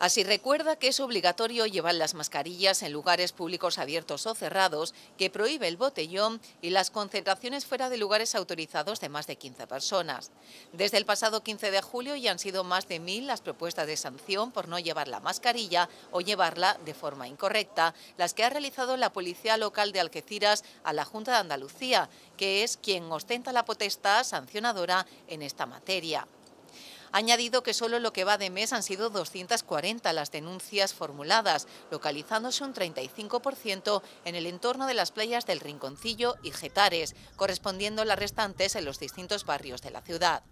Así recuerda que es obligatorio llevar las mascarillas en lugares públicos abiertos o cerrados, que prohíbe el botellón y las concentraciones fuera de lugares autorizados de más de 15 personas. Desde el pasado 15 de julio ya han sido más de mil las propuestas de sanción por no llevar la mascarilla o llevarla de forma incorrecta, las que ha realizado la Policía Local de Algeciras a la Junta de Andalucía, que es quien ostenta la potestad sancionadora en esta materia. Ha añadido que solo lo que va de mes han sido 240 las denuncias formuladas, localizándose un 35% en el entorno de las playas del Rinconcillo y Getares, correspondiendo las restantes en los distintos barrios de la ciudad.